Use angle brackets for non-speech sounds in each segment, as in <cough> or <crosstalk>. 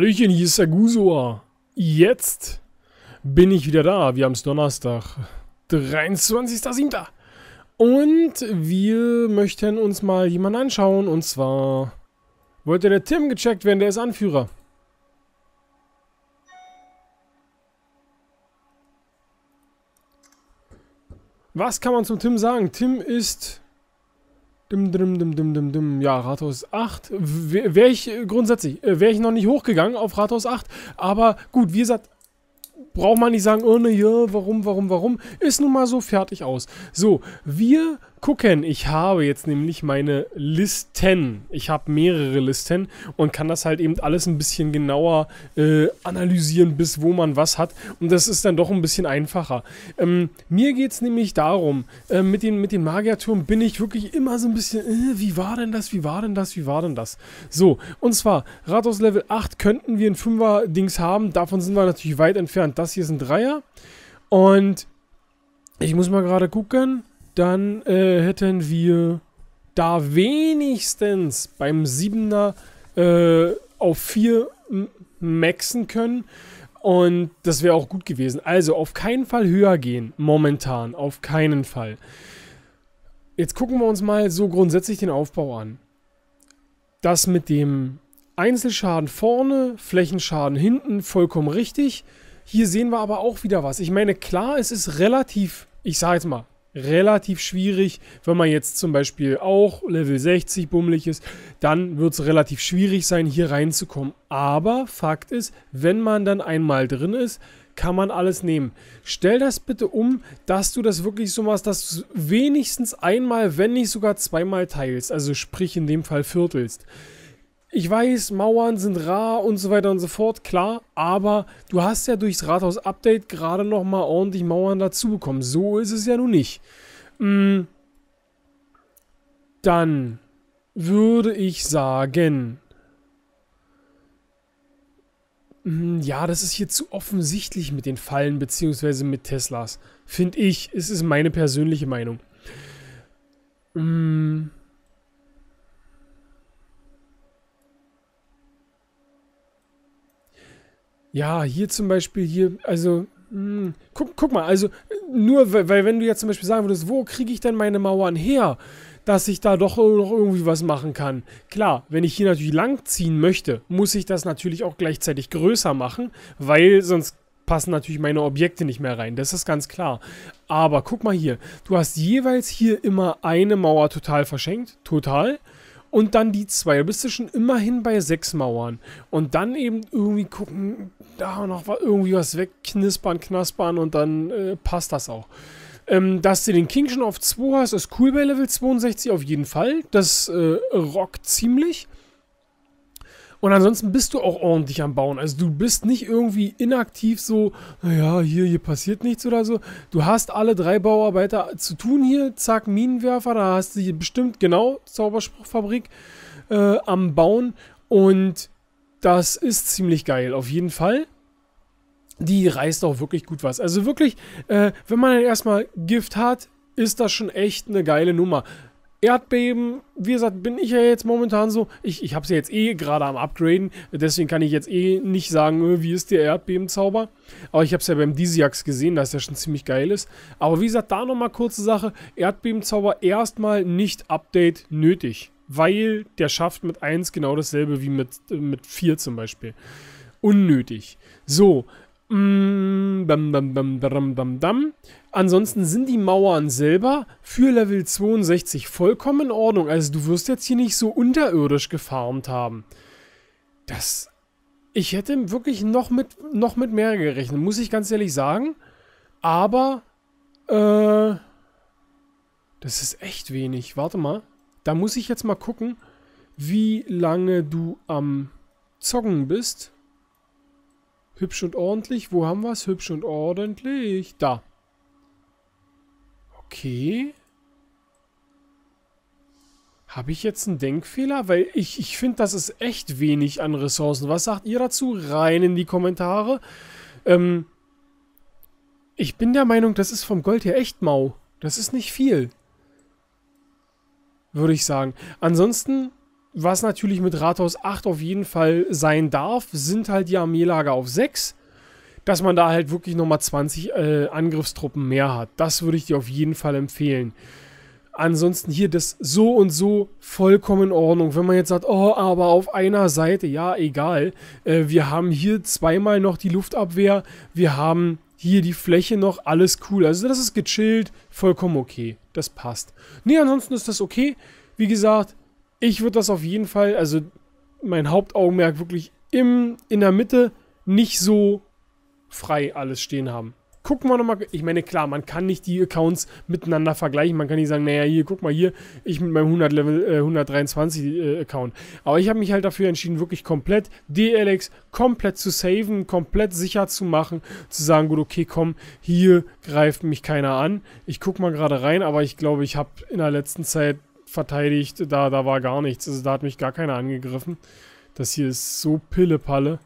Hallöchen, hier ist der Gusua. Jetzt bin ich wieder da. Wir haben es Donnerstag, 23.07. Und wir möchten uns mal jemanden anschauen. Und zwar wollte der Tim gecheckt werden, der ist Anführer. Was kann man zum Tim sagen? Tim ist Dim, dim, dim, dim, dim, dim. Ja, Rathaus 8. Wäre ich äh, grundsätzlich, äh, wäre ich noch nicht hochgegangen auf Rathaus 8. Aber gut, wie gesagt, braucht man nicht sagen, oh ne, ja, warum, warum, warum. Ist nun mal so fertig aus. So, wir gucken. Ich habe jetzt nämlich meine Listen. Ich habe mehrere Listen und kann das halt eben alles ein bisschen genauer äh, analysieren, bis wo man was hat. Und das ist dann doch ein bisschen einfacher. Ähm, mir geht es nämlich darum, äh, mit den, mit den Magiertürmen bin ich wirklich immer so ein bisschen, äh, wie war denn das, wie war denn das, wie war denn das? So, und zwar, Rathaus Level 8 könnten wir ein 5er-Dings haben. Davon sind wir natürlich weit entfernt. Das hier ist ein 3er. Und ich muss mal gerade gucken dann äh, hätten wir da wenigstens beim Siebener äh, auf 4 maxen können. Und das wäre auch gut gewesen. Also auf keinen Fall höher gehen. Momentan. Auf keinen Fall. Jetzt gucken wir uns mal so grundsätzlich den Aufbau an. Das mit dem Einzelschaden vorne, Flächenschaden hinten, vollkommen richtig. Hier sehen wir aber auch wieder was. Ich meine, klar, es ist relativ, ich sage jetzt mal, relativ schwierig. Wenn man jetzt zum Beispiel auch Level 60 bummelig ist, dann wird es relativ schwierig sein, hier reinzukommen. Aber Fakt ist, wenn man dann einmal drin ist, kann man alles nehmen. Stell das bitte um, dass du das wirklich so machst, dass du wenigstens einmal, wenn nicht sogar zweimal teilst. Also sprich in dem Fall viertelst ich weiß, Mauern sind rar und so weiter und so fort, klar, aber du hast ja durchs Rathaus-Update gerade nochmal ordentlich Mauern dazu bekommen. So ist es ja nun nicht. Mm. Dann würde ich sagen, mm, ja, das ist hier zu offensichtlich mit den Fallen beziehungsweise mit Teslas. Finde ich. Es ist meine persönliche Meinung. Mm. Ja, hier zum Beispiel, hier, also, mh, hm, guck, guck mal, also, nur, weil, weil wenn du jetzt zum Beispiel sagen würdest, wo kriege ich denn meine Mauern her, dass ich da doch noch irgendwie was machen kann. Klar, wenn ich hier natürlich langziehen möchte, muss ich das natürlich auch gleichzeitig größer machen, weil sonst passen natürlich meine Objekte nicht mehr rein. Das ist ganz klar. Aber guck mal hier. Du hast jeweils hier immer eine Mauer total verschenkt. Total. Und dann die zwei. Da bist du schon immerhin bei sechs Mauern. Und dann eben irgendwie gucken, da noch irgendwie was wegknispern, knaspern und dann äh, passt das auch. Ähm, dass du den King schon auf 2 hast, ist cool bei Level 62 auf jeden Fall. Das äh, rockt ziemlich. Und ansonsten bist du auch ordentlich am Bauen. Also du bist nicht irgendwie inaktiv so, naja, hier, hier passiert nichts oder so. Du hast alle drei Bauarbeiter zu tun hier. Zack, Minenwerfer, da hast du hier bestimmt genau Zauberspruchfabrik äh, am Bauen. Und das ist ziemlich geil, auf jeden Fall die reißt auch wirklich gut was. Also wirklich, äh, wenn man dann erstmal Gift hat, ist das schon echt eine geile Nummer. Erdbeben, wie gesagt, bin ich ja jetzt momentan so, ich, ich habe es jetzt eh gerade am Upgraden, deswegen kann ich jetzt eh nicht sagen, äh, wie ist der Erdbebenzauber. Aber ich habe es ja beim Disiax gesehen, dass der schon ziemlich geil ist. Aber wie gesagt, da nochmal kurze Sache, Erdbebenzauber erstmal nicht Update nötig, weil der schafft mit 1 genau dasselbe wie mit, äh, mit 4 zum Beispiel. Unnötig. So, Mm, bam, bam, bam, Ansonsten sind die Mauern selber für Level 62 vollkommen in Ordnung. Also du wirst jetzt hier nicht so unterirdisch gefarmt haben. Das... Ich hätte wirklich noch mit, noch mit mehr gerechnet, muss ich ganz ehrlich sagen. Aber... Äh, das ist echt wenig. Warte mal. Da muss ich jetzt mal gucken, wie lange du am Zocken bist. Hübsch und ordentlich. Wo haben wir es? Hübsch und ordentlich. Da. Okay. Habe ich jetzt einen Denkfehler? Weil ich, ich finde, das ist echt wenig an Ressourcen. Was sagt ihr dazu? Rein in die Kommentare. Ähm, ich bin der Meinung, das ist vom Gold her echt mau. Das ist nicht viel. Würde ich sagen. Ansonsten was natürlich mit Rathaus 8 auf jeden Fall sein darf, sind halt die Armeelager auf 6. Dass man da halt wirklich nochmal 20 äh, Angriffstruppen mehr hat. Das würde ich dir auf jeden Fall empfehlen. Ansonsten hier das so und so vollkommen in Ordnung. Wenn man jetzt sagt, oh, aber auf einer Seite, ja, egal. Äh, wir haben hier zweimal noch die Luftabwehr. Wir haben hier die Fläche noch, alles cool. Also das ist gechillt, vollkommen okay. Das passt. Nee, ansonsten ist das okay. Wie gesagt, ich würde das auf jeden Fall, also mein Hauptaugenmerk wirklich im, in der Mitte nicht so frei alles stehen haben. Gucken wir nochmal. Ich meine, klar, man kann nicht die Accounts miteinander vergleichen. Man kann nicht sagen, naja, hier, guck mal hier, ich mit meinem 100 Level, äh, 123 äh, Account. Aber ich habe mich halt dafür entschieden, wirklich komplett DLX komplett zu saven, komplett sicher zu machen, zu sagen, gut, okay, komm, hier greift mich keiner an. Ich guck mal gerade rein, aber ich glaube, ich habe in der letzten Zeit verteidigt, da, da war gar nichts. Also da hat mich gar keiner angegriffen. Das hier ist so Pille-Palle.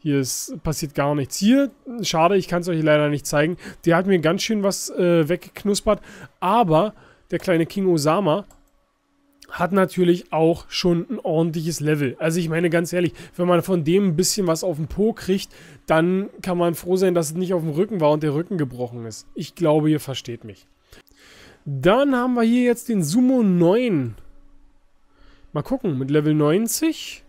Hier ist, passiert gar nichts. Hier, schade, ich kann es euch leider nicht zeigen. Der hat mir ganz schön was äh, weggeknuspert. Aber der kleine King Osama hat natürlich auch schon ein ordentliches Level. Also ich meine ganz ehrlich, wenn man von dem ein bisschen was auf den Po kriegt, dann kann man froh sein, dass es nicht auf dem Rücken war und der Rücken gebrochen ist. Ich glaube, ihr versteht mich. Dann haben wir hier jetzt den Sumo 9. Mal gucken, mit Level 90.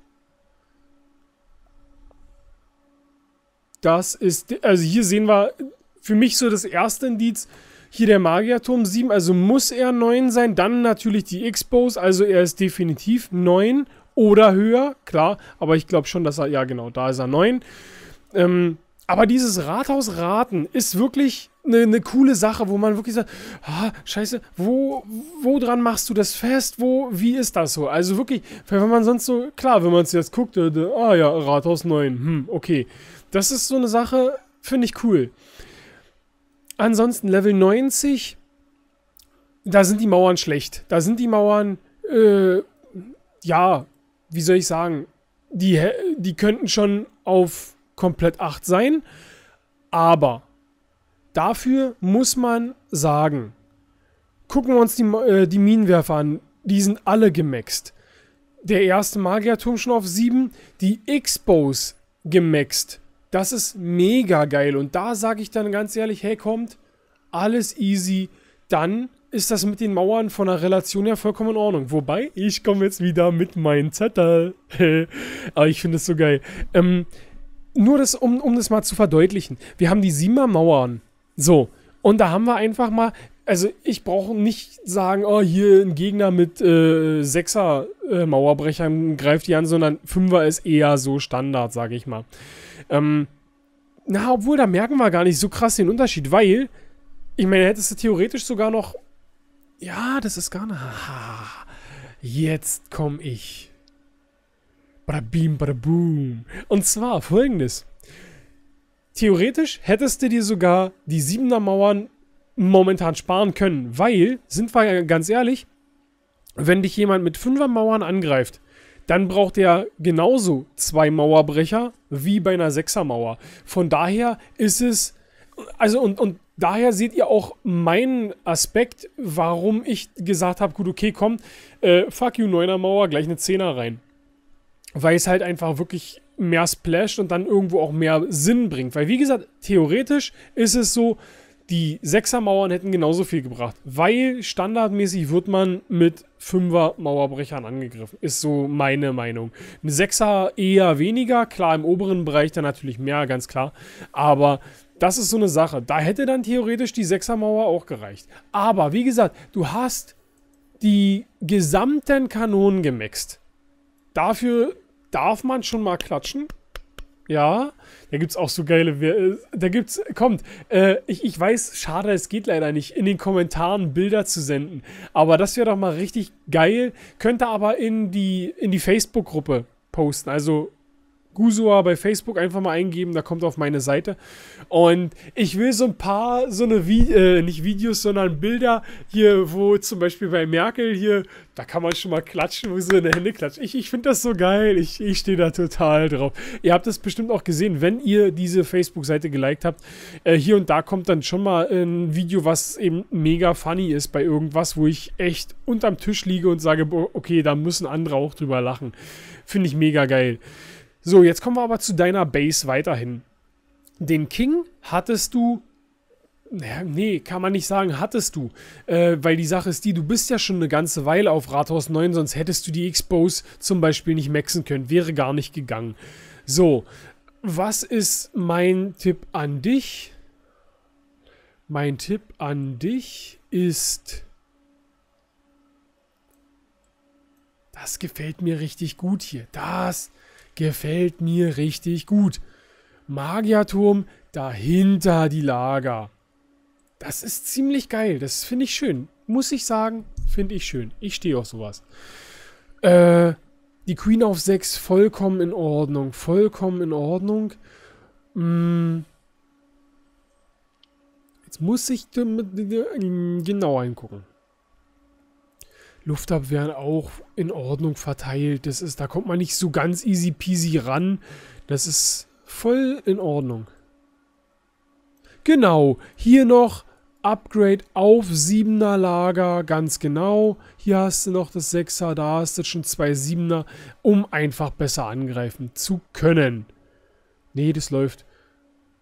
Das ist, also hier sehen wir für mich so das erste Indiz. Hier der Magierturm 7, also muss er 9 sein. Dann natürlich die Expos, also er ist definitiv 9 oder höher, klar. Aber ich glaube schon, dass er, ja genau, da ist er 9. Ähm, aber dieses Rathausraten ist wirklich eine, eine coole Sache, wo man wirklich sagt, ah, scheiße, wo, wo dran machst du das fest? Wo, wie ist das so? Also wirklich, wenn man sonst so, klar, wenn man es jetzt guckt, äh, ah ja, Rathaus 9, hm, okay. Das ist so eine Sache, finde ich cool. Ansonsten Level 90, da sind die Mauern schlecht. Da sind die Mauern, äh, ja, wie soll ich sagen, die, die könnten schon auf komplett 8 sein. Aber dafür muss man sagen, gucken wir uns die, äh, die Minenwerfer an. Die sind alle gemaxt. Der erste Magierturm schon auf 7, die Expos gemaxt. Das ist mega geil. Und da sage ich dann ganz ehrlich, hey, kommt, alles easy. Dann ist das mit den Mauern von der Relation her vollkommen in Ordnung. Wobei, ich komme jetzt wieder mit meinen Zettel. <laughs> Aber ich finde es so geil. Ähm, nur das, um, um das mal zu verdeutlichen. Wir haben die Siemer Mauern. So. Und da haben wir einfach mal, also ich brauche nicht sagen, oh, hier ein Gegner mit äh, Sechser äh, Mauerbrechern greift die an, sondern Fünfer ist eher so Standard, sage ich mal. Ähm, na, obwohl, da merken wir gar nicht so krass den Unterschied, weil, ich meine, hättest du theoretisch sogar noch, ja, das ist gar nicht, jetzt komme ich. Brabim, braboom. Und zwar folgendes. Theoretisch hättest du dir sogar die Siebener Mauern momentan sparen können, weil, sind wir ganz ehrlich, wenn dich jemand mit Fünfer Mauern angreift, dann braucht er genauso zwei Mauerbrecher wie bei einer Sechser Mauer. Von daher ist es, also und, und daher seht ihr auch meinen Aspekt, warum ich gesagt habe, gut, okay, komm, äh, fuck you, Neuner Mauer, gleich eine Zehner rein weil es halt einfach wirklich mehr splasht und dann irgendwo auch mehr Sinn bringt. Weil, wie gesagt, theoretisch ist es so, die Sechser-Mauern hätten genauso viel gebracht, weil standardmäßig wird man mit Fünfer-Mauerbrechern angegriffen. Ist so meine Meinung. Ein Sechser eher weniger, klar, im oberen Bereich dann natürlich mehr, ganz klar. Aber das ist so eine Sache. Da hätte dann theoretisch die Sechser-Mauer auch gereicht. Aber wie gesagt, du hast die gesamten Kanonen gemaxt. Dafür darf man schon mal klatschen. Ja, da gibt es auch so geile, äh, da gibt's, kommt, äh, ich, ich weiß, schade, es geht leider nicht, in den Kommentaren Bilder zu senden, aber das wäre doch mal richtig geil, Könnte aber in die, in die Facebook-Gruppe posten, also Gusua bei Facebook einfach mal eingeben, da kommt auf meine Seite. Und ich will so ein paar, so eine, Vi äh, nicht Videos, sondern Bilder hier, wo zum Beispiel bei Merkel hier, da kann man schon mal klatschen, wo sie in die Hände klatscht. Ich, ich finde das so geil, ich, ich stehe da total drauf. Ihr habt das bestimmt auch gesehen, wenn ihr diese Facebook-Seite geliked habt. Äh, hier und da kommt dann schon mal ein Video, was eben mega funny ist bei irgendwas, wo ich echt unterm Tisch liege und sage, okay, da müssen andere auch drüber lachen. Finde ich mega geil. So, jetzt kommen wir aber zu deiner Base weiterhin. Den King hattest du naja, nee, kann man nicht sagen, hattest du. Äh, weil die Sache ist die, du bist ja schon eine ganze Weile auf Rathaus 9, sonst hättest du die Expos zum Beispiel nicht maxen können. Wäre gar nicht gegangen. So, was ist mein Tipp an dich? Mein Tipp an dich ist... Das gefällt mir richtig gut hier. Das Gefällt mir richtig gut. Magierturm, dahinter die Lager. Das ist ziemlich geil. Das finde ich schön. Muss ich sagen, finde ich schön. Ich stehe auf sowas. Äh, die Queen auf 6 vollkommen in Ordnung. Vollkommen in Ordnung. Mm. Jetzt muss ich ähm, genau hingucken. Luftabwehren auch in Ordnung verteilt. Das ist, da kommt man nicht so ganz easy peasy ran. Das ist voll in Ordnung. Genau, hier noch Upgrade auf 7er Lager, ganz genau. Hier hast du noch das 6er, da hast du schon zwei 7er, um einfach besser angreifen zu können. Nee, das läuft.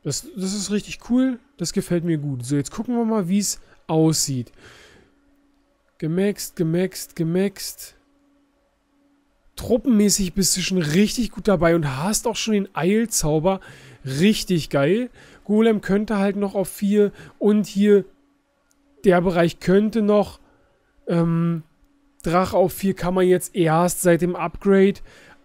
Das, das ist richtig cool, das gefällt mir gut. So, jetzt gucken wir mal, wie es aussieht. Gemaxt, gemaxt, gemaxt. Truppenmäßig bist du schon richtig gut dabei und hast auch schon den Eilzauber. Richtig geil. Golem könnte halt noch auf 4 und hier der Bereich könnte noch. Ähm, Drache auf 4 kann man jetzt erst seit dem Upgrade.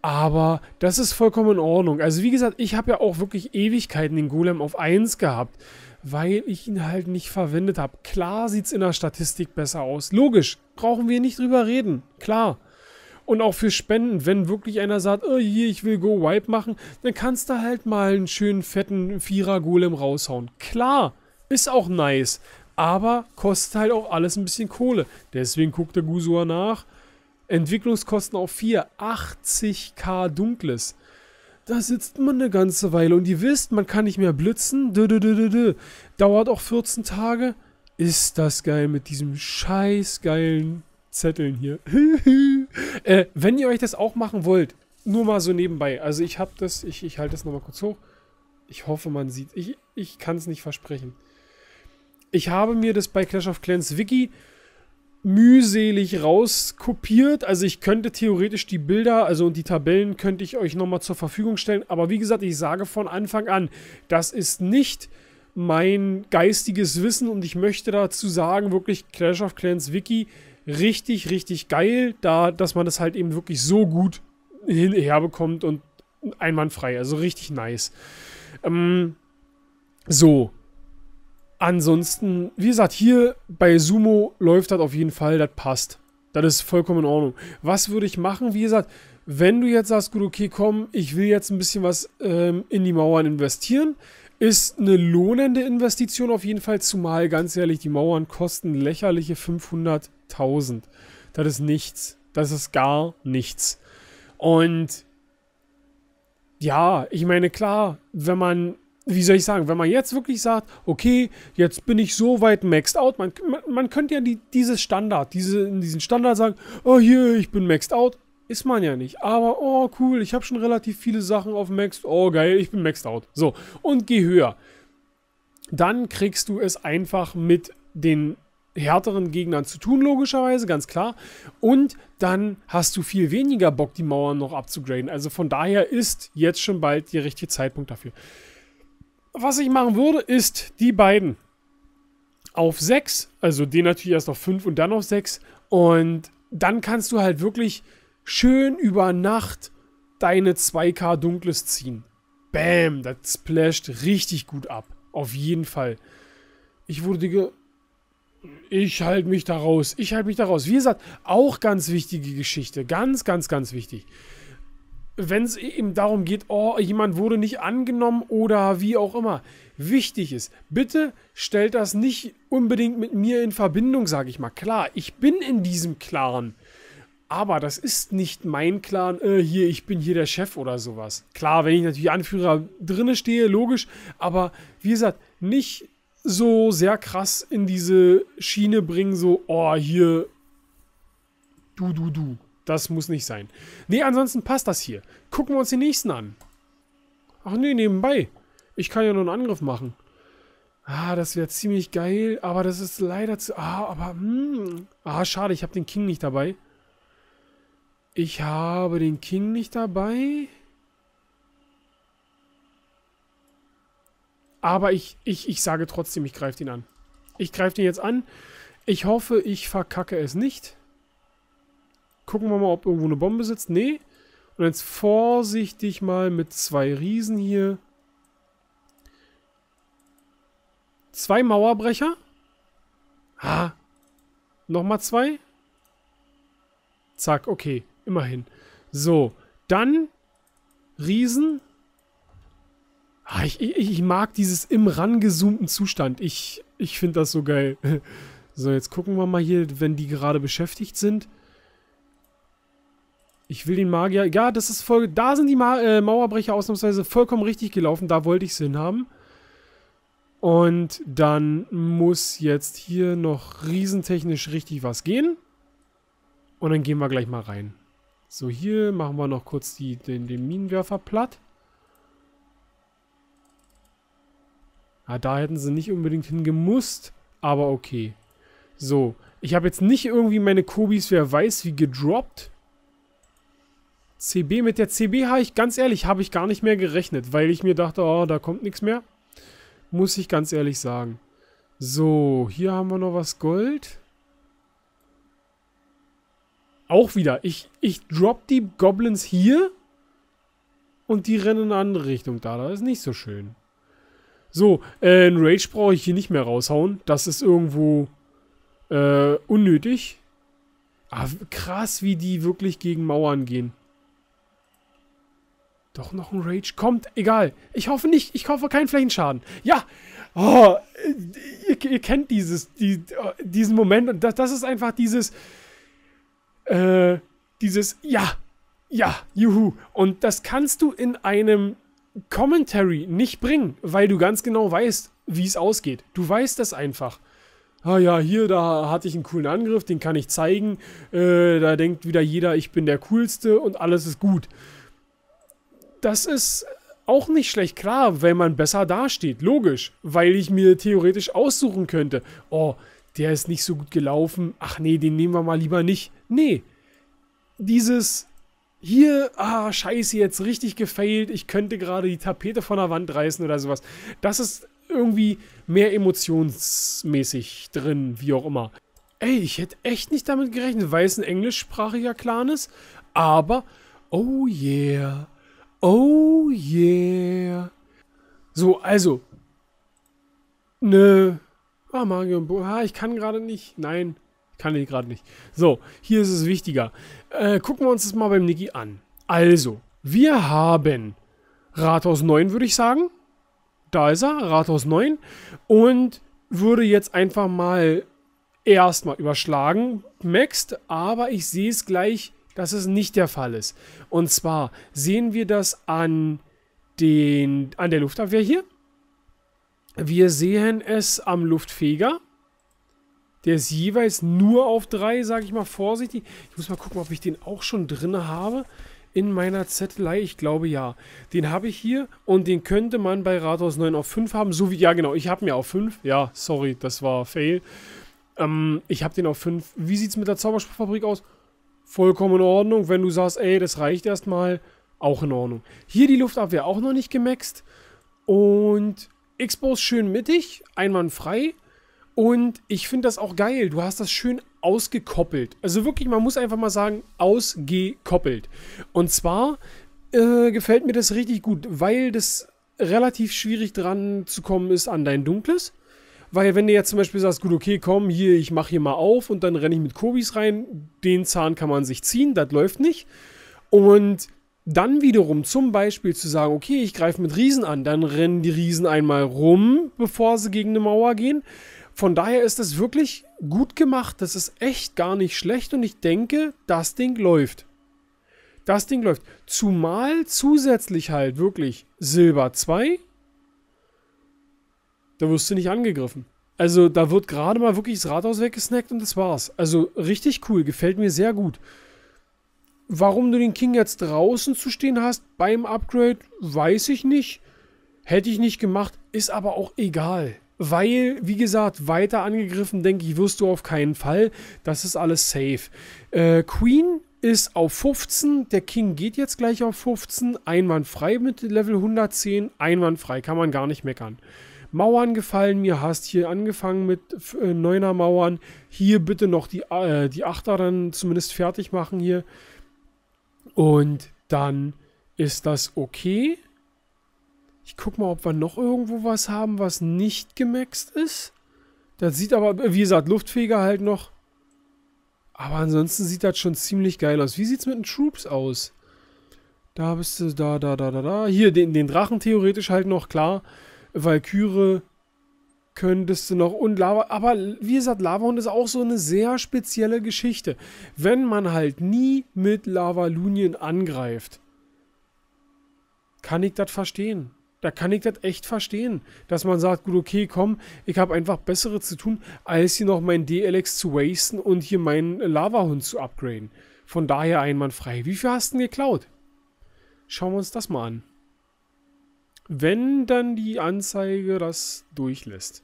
Aber das ist vollkommen in Ordnung. Also wie gesagt, ich habe ja auch wirklich Ewigkeiten den Golem auf 1 gehabt weil ich ihn halt nicht verwendet habe. Klar sieht es in der Statistik besser aus. Logisch, brauchen wir nicht drüber reden. Klar. Und auch für Spenden, wenn wirklich einer sagt, oh, hier, ich will Go Wipe machen, dann kannst du halt mal einen schönen fetten Vierer-Golem raushauen. Klar, ist auch nice. Aber kostet halt auch alles ein bisschen Kohle. Deswegen guckt der Gusua nach. Entwicklungskosten auf 4, 80k Dunkles. Da sitzt man eine ganze Weile und ihr wisst, man kann nicht mehr blitzen. Dö, dö, dö, Dauert auch 14 Tage. Ist das geil mit diesem scheiß geilen Zetteln hier. <laughs> äh, wenn ihr euch das auch machen wollt, nur mal so nebenbei. Also ich habe das, ich, ich halte das nochmal kurz hoch. Ich hoffe, man sieht. Ich, ich kann es nicht versprechen. Ich habe mir das bei Clash of Clans Wiki mühselig rauskopiert. Also ich könnte theoretisch die Bilder, also und die Tabellen könnte ich euch nochmal zur Verfügung stellen. Aber wie gesagt, ich sage von Anfang an, das ist nicht mein geistiges Wissen und ich möchte dazu sagen, wirklich Clash of Clans Wiki richtig, richtig geil, da, dass man das halt eben wirklich so gut hinherbekommt und einwandfrei, also richtig nice. Ähm, so, ansonsten, wie gesagt, hier bei Sumo läuft das auf jeden Fall, das passt. Das ist vollkommen in Ordnung. Was würde ich machen? Wie gesagt, wenn du jetzt sagst, gut, okay, komm, ich will jetzt ein bisschen was ähm, in die Mauern investieren, ist eine lohnende Investition auf jeden Fall, zumal ganz ehrlich, die Mauern kosten lächerliche 500.000. Das ist nichts. Das ist gar nichts. Und ja, ich meine, klar, wenn man wie soll ich sagen, wenn man jetzt wirklich sagt, okay, jetzt bin ich so weit maxed out, man, man, man könnte ja die, dieses Standard, diese, diesen Standard sagen, oh hier, ich bin maxed out, ist man ja nicht. Aber, oh cool, ich habe schon relativ viele Sachen auf maxed, oh geil, ich bin maxed out. So, und geh höher. Dann kriegst du es einfach mit den härteren Gegnern zu tun, logischerweise, ganz klar. Und dann hast du viel weniger Bock, die Mauern noch abzugraden. Also von daher ist jetzt schon bald der richtige Zeitpunkt dafür was ich machen würde, ist die beiden auf 6, also den natürlich erst auf 5 und dann auf 6 und dann kannst du halt wirklich schön über Nacht deine 2K dunkles ziehen. Bam, das splasht richtig gut ab. Auf jeden Fall. Ich wurde ge ich halte mich da raus. Ich halte mich da raus. Wie gesagt, auch ganz wichtige Geschichte. Ganz, ganz, ganz wichtig wenn es eben darum geht, oh, jemand wurde nicht angenommen oder wie auch immer, wichtig ist, bitte stellt das nicht unbedingt mit mir in Verbindung, sage ich mal. Klar, ich bin in diesem Clan, aber das ist nicht mein Clan, äh, hier, ich bin hier der Chef oder sowas. Klar, wenn ich natürlich Anführer drinne stehe, logisch, aber wie gesagt, nicht so sehr krass in diese Schiene bringen, so, oh, hier, du, du, du. Das muss nicht sein. Nee, ansonsten passt das hier. Gucken wir uns den nächsten an. Ach nee, nebenbei. Ich kann ja nur einen Angriff machen. Ah, das wäre ziemlich geil. Aber das ist leider zu... Ah, aber... Mh. Hm. Ah, schade, ich habe den King nicht dabei. Ich habe den King nicht dabei. Aber ich, ich, ich sage trotzdem, ich greife den an. Ich greife den jetzt an. Ich hoffe, ich verkacke es nicht gucken wir mal, ob irgendwo eine Bombe sitzt. Nee. Und jetzt vorsichtig mal mit zwei Riesen hier. Zwei Mauerbrecher. Ah. Nochmal zwei. Zack, okay. Immerhin. So, dann Riesen. Ah, ich, ich, ich, mag dieses im rangezoomten Zustand. Ich, ich finde das so geil. <laughs> so, jetzt gucken wir mal hier, wenn die gerade beschäftigt sind. Ich will den Magier... Ja, das ist voll... Da sind die Ma äh, Mauerbrecher ausnahmsweise vollkommen richtig gelaufen. Da wollte ich es haben. Und dann muss jetzt hier noch riesentechnisch richtig was gehen. Und dann gehen wir gleich mal rein. So, hier machen wir noch kurz die, den, den Minenwerfer platt. Ja, da hätten sie nicht unbedingt hingemusst, aber okay. So, ich habe jetzt nicht irgendwie meine Kobis, wer weiß, wie gedroppt. CB, mit der CB habe ich, ganz ehrlich, habe ich gar nicht mehr gerechnet, weil ich mir dachte, oh, da kommt nichts mehr. Muss ich ganz ehrlich sagen. So, hier haben wir noch was Gold. Auch wieder, ich, ich drop die Goblins hier und die rennen in eine andere Richtung da. Das ist nicht so schön. So, äh, ein Rage brauche ich hier nicht mehr raushauen. Das ist irgendwo äh, unnötig. Aber ah, krass, wie die wirklich gegen Mauern gehen. Doch noch ein Rage kommt. Egal. Ich hoffe nicht. Ich hoffe keinen Flächenschaden. Ja. Oh, ihr, ihr, kennt dieses, die, diesen Moment. Und das, das ist einfach dieses. Äh, dieses. Ja. Ja. Juhu. Und das kannst du in einem Commentary nicht bringen, weil du ganz genau weißt, wie es ausgeht. Du weißt das einfach. Ah ja, hier, da hatte ich einen coolen Angriff, den kann ich zeigen. Äh, da denkt wieder jeder, ich bin der Coolste und alles ist gut. Das ist auch nicht schlecht. Klar, wenn man besser dasteht, logisch. Weil ich mir theoretisch aussuchen könnte, oh, der ist nicht so gut gelaufen. Ach nee, den nehmen wir mal lieber nicht. Nee. Dieses hier, ah, scheiße, jetzt richtig gefailt. Ich könnte gerade die Tapete von der Wand reißen oder sowas. Das ist irgendwie mehr emotionsmäßig drin, wie auch immer. Ey, ich hätte echt nicht damit gerechnet, weil es ein englischsprachiger Clan ist. Aber, oh yeah. Oh yeah. So, also. Ne. Ah, oh, Mario. Ah, ich kann gerade nicht. Nein, kann ich gerade nicht. So, hier ist es wichtiger. Äh, gucken wir uns das mal beim Niki an. Also, wir haben Rathaus 9, würde ich sagen. Da ist er, Rathaus 9. Und würde jetzt einfach mal erstmal überschlagen. Maxed, aber ich sehe es gleich dass es nicht der Fall ist. Und zwar sehen wir das an, den, an der Luftabwehr hier. Wir sehen es am Luftfeger. Der ist jeweils nur auf 3, sage ich mal vorsichtig. Ich muss mal gucken, ob ich den auch schon drin habe in meiner Zettelei. Ich glaube ja. Den habe ich hier und den könnte man bei Rathaus 9 auf 5 haben. So wie, ja genau, ich habe mir auf 5. Ja, sorry, das war Fail. Ähm, ich habe den auf 5. Wie sieht es mit der Zauberspruchfabrik aus? vollkommen in Ordnung. Wenn du sagst, ey, das reicht erstmal, auch in Ordnung. Hier die Luftabwehr auch noch nicht gemaxt. Und Xbox schön mittig, einwandfrei. Und ich finde das auch geil. Du hast das schön ausgekoppelt. Also wirklich, man muss einfach mal sagen, ausgekoppelt. Und zwar äh, gefällt mir das richtig gut, weil das relativ schwierig dran zu kommen ist an dein Dunkles. Weil wenn du jetzt zum Beispiel sagst, gut, okay, komm, hier, ich mache hier mal auf und dann renne ich mit Kobis rein, den Zahn kann man sich ziehen, das läuft nicht. Und dann wiederum zum Beispiel zu sagen, okay, ich greife mit Riesen an, dann rennen die Riesen einmal rum, bevor sie gegen eine Mauer gehen. Von daher ist das wirklich gut gemacht, das ist echt gar nicht schlecht und ich denke, das Ding läuft. Das Ding läuft. Zumal zusätzlich halt wirklich Silber 2, da wirst du nicht angegriffen. Also da wird gerade mal wirklich das Rathaus weggesnackt und das war's. Also richtig cool, gefällt mir sehr gut. Warum du den King jetzt draußen zu stehen hast beim Upgrade, weiß ich nicht. Hätte ich nicht gemacht, ist aber auch egal. Weil, wie gesagt, weiter angegriffen, denke ich, wirst du auf keinen Fall. Das ist alles safe. Äh, Queen ist auf 15. Der King geht jetzt gleich auf 15. Einwandfrei mit Level 110. Einwandfrei, kann man gar nicht meckern. Mauern gefallen mir, hast hier angefangen mit äh, neuner Mauern. Hier bitte noch die, äh, die Achter dann zumindest fertig machen hier. Und dann ist das okay. Ich guck mal, ob wir noch irgendwo was haben, was nicht gemaxt ist. Das sieht aber, wie gesagt, Luftfeger halt noch. Aber ansonsten sieht das schon ziemlich geil aus. Wie sieht's mit den Troops aus? Da bist du, da, da, da, da, da. Hier, den, den Drachen theoretisch halt noch, klar. Valkyrie könntest du noch und Lava, aber wie gesagt, Lavahund ist auch so eine sehr spezielle Geschichte. Wenn man halt nie mit Lavalunien angreift, kann ich das verstehen. Da kann ich das echt verstehen, dass man sagt, gut, okay, komm, ich habe einfach bessere zu tun, als hier noch meinen DLX zu wasten und hier meinen Lavahund zu upgraden. Von daher einwandfrei. Wie viel hast du denn geklaut? Schauen wir uns das mal an. Wenn dann die Anzeige das durchlässt.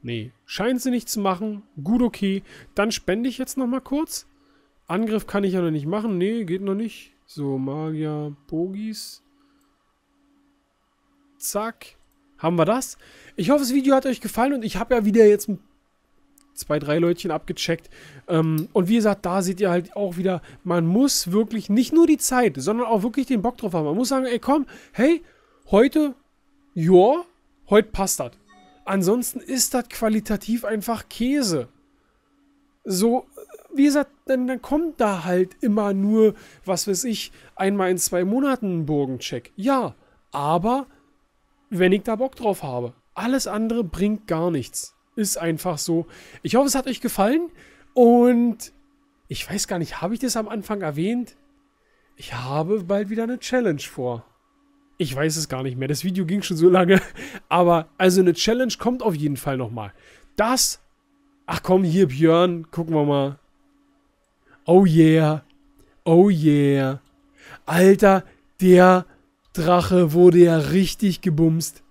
Nee, scheint sie nicht zu machen. Gut, okay. Dann spende ich jetzt nochmal kurz. Angriff kann ich ja noch nicht machen. Nee, geht noch nicht. So, Magier, Bogis. Zack. Haben wir das. Ich hoffe, das Video hat euch gefallen und ich habe ja wieder jetzt zwei, drei Leutchen abgecheckt. Ähm, und wie gesagt, da seht ihr halt auch wieder, man muss wirklich nicht nur die Zeit, sondern auch wirklich den Bock drauf haben. Man muss sagen, ey komm, hey, Heute, ja, heute passt das. Ansonsten ist das qualitativ einfach Käse. So, wie gesagt, dann, dann kommt da halt immer nur, was weiß ich, einmal in zwei Monaten ein Burgencheck. Ja, aber wenn ich da Bock drauf habe. Alles andere bringt gar nichts. Ist einfach so. Ich hoffe, es hat euch gefallen. Und ich weiß gar nicht, habe ich das am Anfang erwähnt? Ich habe bald wieder eine Challenge vor. Ich weiß es gar nicht mehr. Das Video ging schon so lange. <laughs> Aber also eine Challenge kommt auf jeden Fall nochmal. Das. Ach komm, hier Björn. Gucken wir mal. Oh yeah. Oh yeah. Alter, der Drache wurde ja richtig gebumst.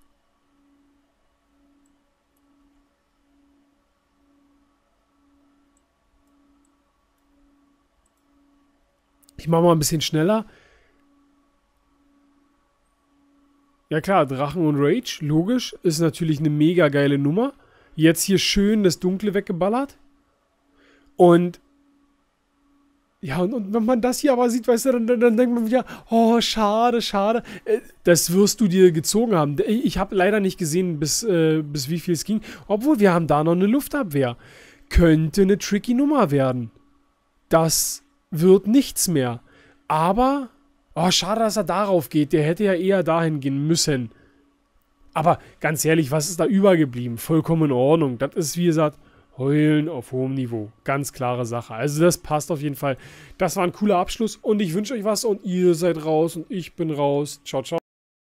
Ich mache mal ein bisschen schneller. Ja klar, Drachen und Rage, logisch, ist natürlich eine mega geile Nummer. Jetzt hier schön das Dunkle weggeballert. Und ja, und, und, wenn man das hier aber sieht, weißt du, dann, dann, dann, denkt man wieder, oh, schade, schade. Äh, das wirst du dir gezogen haben. Ich habe leider nicht gesehen, bis, äh, bis wie viel es ging. Obwohl, wir haben da noch eine Luftabwehr. Könnte eine tricky Nummer werden. Das wird nichts mehr. Aber Oh, schade, dass er darauf geht. Der hätte ja eher dahin gehen müssen. Aber ganz ehrlich, was ist da übergeblieben? Vollkommen in Ordnung. Das ist, wie gesagt, heulen auf hohem Niveau. Ganz klare Sache. Also das passt auf jeden Fall. Das war ein cooler Abschluss und ich wünsche euch was und ihr seid raus und ich bin raus. Ciao, ciao.